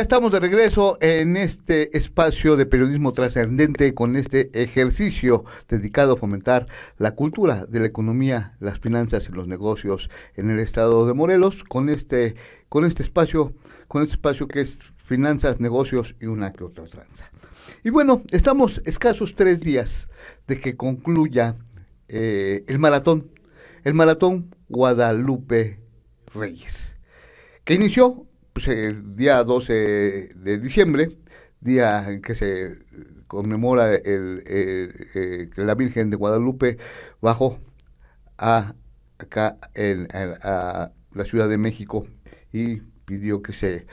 estamos de regreso en este espacio de periodismo trascendente con este ejercicio dedicado a fomentar la cultura de la economía, las finanzas y los negocios en el estado de Morelos con este con este espacio, con este espacio que es finanzas, negocios y una que otra tranza. Y bueno, estamos escasos tres días de que concluya eh, el maratón, el maratón Guadalupe Reyes, que inició el pues, eh, día 12 de diciembre, día en que se conmemora el, eh, la Virgen de Guadalupe bajó a, acá a la Ciudad de México y pidió que se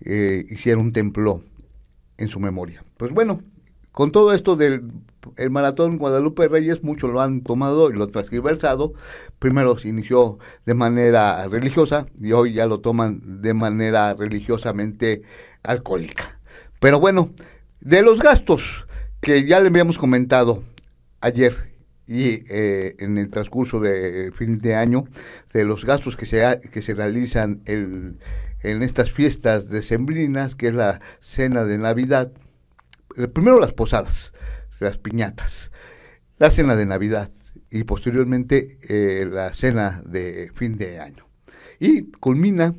eh, hiciera un templo en su memoria. Pues bueno, con todo esto del el maratón Guadalupe Reyes, muchos lo han tomado y lo han transversado. Primero se inició de manera religiosa y hoy ya lo toman de manera religiosamente alcohólica. Pero bueno, de los gastos que ya le habíamos comentado ayer y eh, en el transcurso del eh, fin de año, de los gastos que se, que se realizan en estas fiestas decembrinas, que es la cena de Navidad, eh, primero las posadas, las piñatas, la cena de Navidad y posteriormente eh, la cena de fin de año. Y culmina,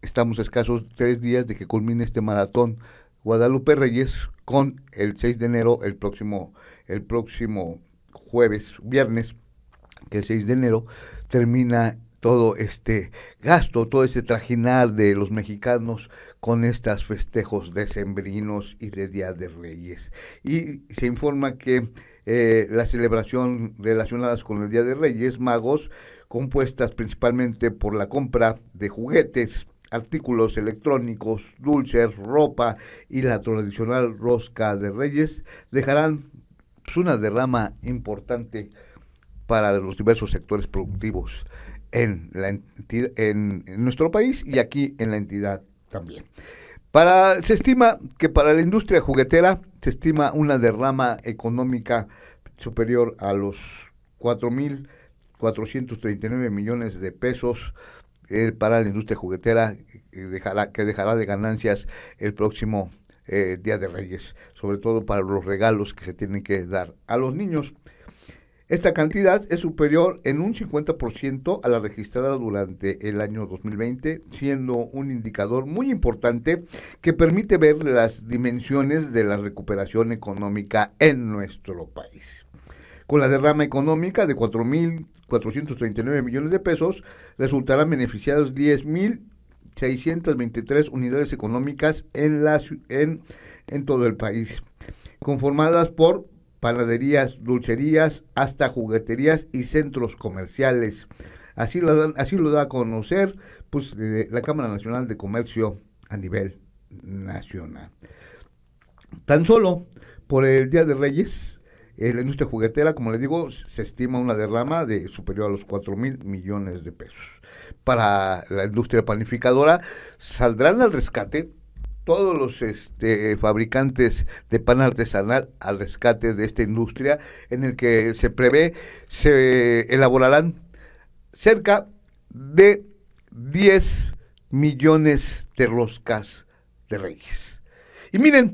estamos escasos tres días de que culmine este maratón Guadalupe Reyes con el 6 de enero, el próximo, el próximo jueves, viernes, que el 6 de enero termina todo este gasto, todo ese trajinar de los mexicanos con estos festejos decembrinos y de Día de Reyes. Y se informa que eh, la celebración relacionada con el Día de Reyes Magos, compuestas principalmente por la compra de juguetes, artículos electrónicos, dulces, ropa y la tradicional rosca de Reyes, dejarán pues, una derrama importante para los diversos sectores productivos en, la en nuestro país y aquí en la entidad también. Para, se estima que para la industria juguetera se estima una derrama económica superior a los 4.439 millones de pesos eh, para la industria juguetera que eh, dejará, que dejará de ganancias el próximo eh, Día de Reyes, sobre todo para los regalos que se tienen que dar a los niños. Esta cantidad es superior en un 50% a la registrada durante el año 2020, siendo un indicador muy importante que permite ver las dimensiones de la recuperación económica en nuestro país. Con la derrama económica de 4.439 millones de pesos, resultarán beneficiados 10.623 unidades económicas en, la, en, en todo el país, conformadas por panaderías, dulcerías, hasta jugueterías y centros comerciales. Así lo, dan, así lo da a conocer pues, eh, la Cámara Nacional de Comercio a nivel nacional. Tan solo por el Día de Reyes, eh, la industria juguetera, como les digo, se estima una derrama de superior a los 4 mil millones de pesos. Para la industria panificadora, saldrán al rescate todos los este, fabricantes de pan artesanal al rescate de esta industria en el que se prevé se elaborarán cerca de 10 millones de roscas de reyes. Y miren,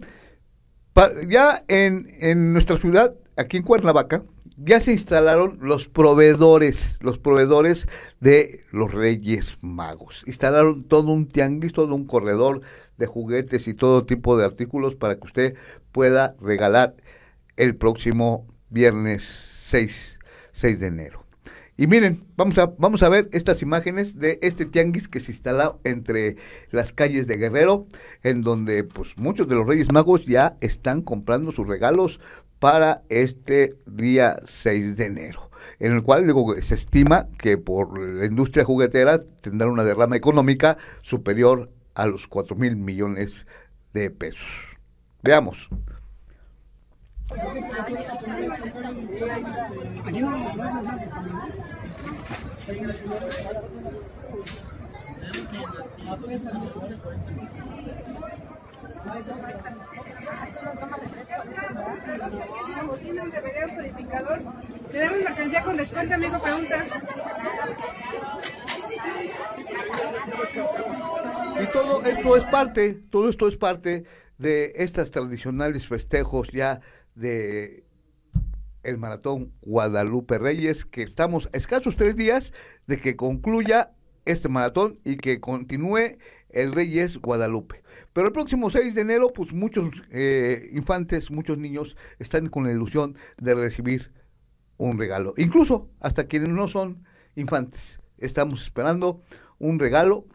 ya en, en nuestra ciudad, aquí en Cuernavaca, ya se instalaron los proveedores, los proveedores de los Reyes Magos. Instalaron todo un tianguis, todo un corredor de juguetes y todo tipo de artículos para que usted pueda regalar el próximo viernes 6, 6 de enero. Y miren, vamos a, vamos a ver estas imágenes de este tianguis que se instala entre las calles de Guerrero, en donde pues muchos de los Reyes Magos ya están comprando sus regalos para este día 6 de enero, en el cual se estima que por la industria juguetera tendrá una derrama económica superior a los 4 mil millones de pesos. Veamos. Y todo esto es parte, todo esto es parte de estas tradicionales festejos ya de el maratón Guadalupe Reyes, que estamos escasos tres días de que concluya este maratón y que continúe el Reyes Guadalupe. Pero el próximo 6 de enero, pues muchos eh, infantes, muchos niños están con la ilusión de recibir un regalo. Incluso hasta quienes no son infantes. Estamos esperando un regalo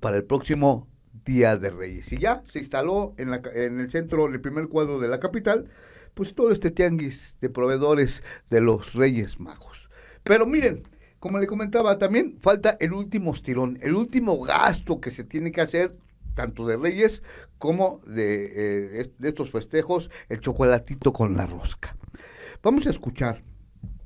para el próximo Día de Reyes. Y ya se instaló en, la, en el centro, en el primer cuadro de la capital, pues todo este tianguis de proveedores de los Reyes Magos. Pero miren, como le comentaba, también falta el último estirón, el último gasto que se tiene que hacer tanto de Reyes como de, eh, de estos festejos, el chocolatito con la rosca. Vamos a escuchar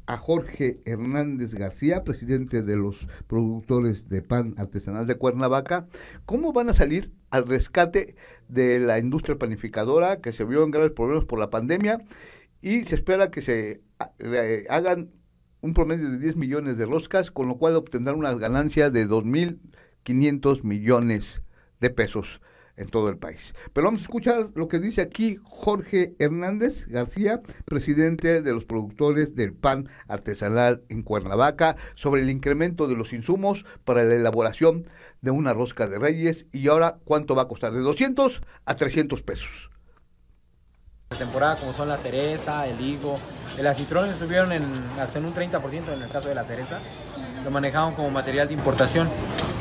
a Jorge Hernández García, presidente de los productores de pan artesanal de Cuernavaca, cómo van a salir al rescate de la industria panificadora que se vio en graves problemas por la pandemia y se espera que se ah, hagan un promedio de 10 millones de roscas, con lo cual obtendrán una ganancia de 2.500 millones de pesos en todo el país. Pero vamos a escuchar lo que dice aquí Jorge Hernández García, presidente de los productores del pan artesanal en Cuernavaca, sobre el incremento de los insumos para la elaboración de una rosca de reyes y ahora cuánto va a costar, de 200 a 300 pesos temporada como son la cereza, el higo, el acitrón estuvieron en, hasta en un 30% en el caso de la cereza, lo manejaban como material de importación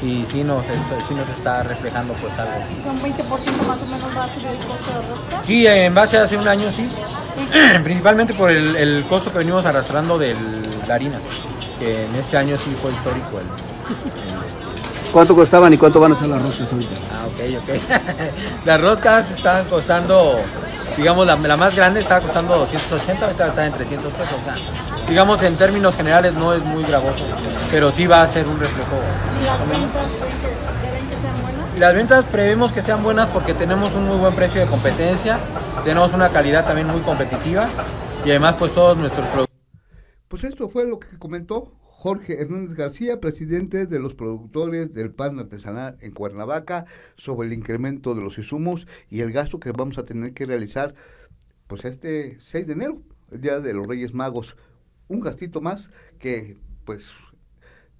y sí nos, sí nos está reflejando pues algo. ¿Son 20% más o menos costo de Sí, en base a hace un año sí, principalmente por el, costo que venimos arrastrando de la harina, que en este año sí fue histórico el, ¿Cuánto costaban y cuánto van a ser las roscas ahorita? Ah, ok, ok. las roscas estaban costando digamos, la, más grande estaba costando 280, ahorita está en 300 pesos. digamos, en términos generales no es muy gravoso, pero sí va a ser un reflejo. ¿Y las ventas creen que sean buenas? Las ventas prevemos que sean buenas porque tenemos un muy buen precio de competencia, tenemos una calidad también muy competitiva y además pues todos nuestros productos. Pues esto fue lo que comentó Jorge Hernández García, presidente de los productores del pan artesanal en Cuernavaca, sobre el incremento de los insumos y el gasto que vamos a tener que realizar pues este 6 de enero, el Día de los Reyes Magos. Un gastito más que pues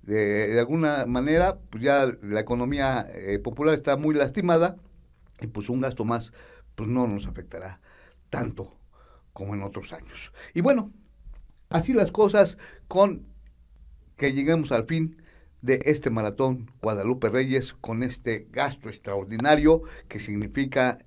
de, alguna manera pues ya la economía eh, popular está muy lastimada y pues un gasto más pues no nos afectará tanto como en otros años. Y bueno, así las cosas con que lleguemos al fin de este maratón Guadalupe Reyes con este gasto extraordinario que significa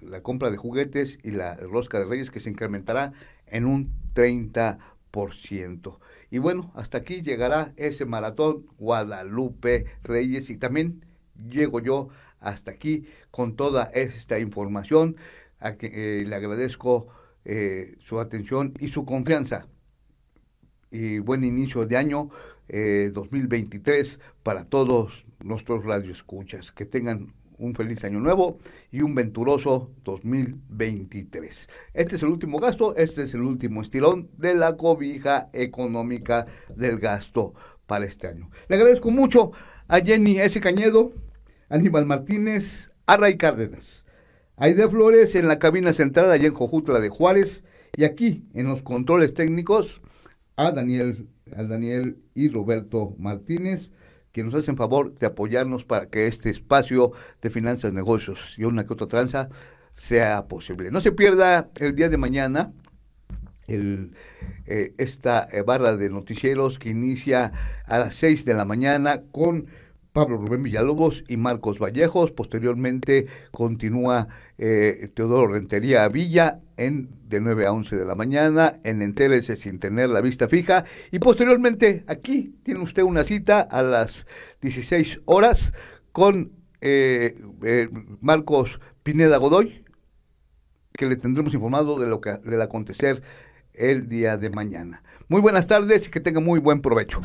la compra de juguetes y la rosca de Reyes que se incrementará en un 30%. Y bueno, hasta aquí llegará ese maratón Guadalupe Reyes y también llego yo hasta aquí con toda esta información a que eh, le agradezco eh, su atención y su confianza y buen inicio de año 2023 eh, para todos nuestros radioescuchas. Que tengan un feliz año nuevo y un venturoso 2023. Este es el último gasto, este es el último estilón de la cobija económica del gasto para este año. Le agradezco mucho a Jenny S. Cañedo, Aníbal Martínez, a Ray Cárdenas, a Aide Flores en la cabina central allá en Jojutla de Juárez y aquí en los controles técnicos a Daniel, a Daniel y Roberto Martínez, que nos hacen favor de apoyarnos para que este espacio de finanzas, negocios y una que otra tranza sea posible. No se pierda el día de mañana eh, esta eh, barra de noticieros que inicia a las 6 de la mañana con Pablo Rubén Villalobos y Marcos Vallejos. Posteriormente continúa eh, Teodoro Rentería Villa en de 9 a 11 de la mañana en Entérese sin tener la vista fija. Y posteriormente aquí tiene usted una cita a las 16 horas con eh, eh, Marcos Pineda Godoy, que le tendremos informado de lo que del acontecer el día de mañana. Muy buenas tardes y que tenga muy buen provecho.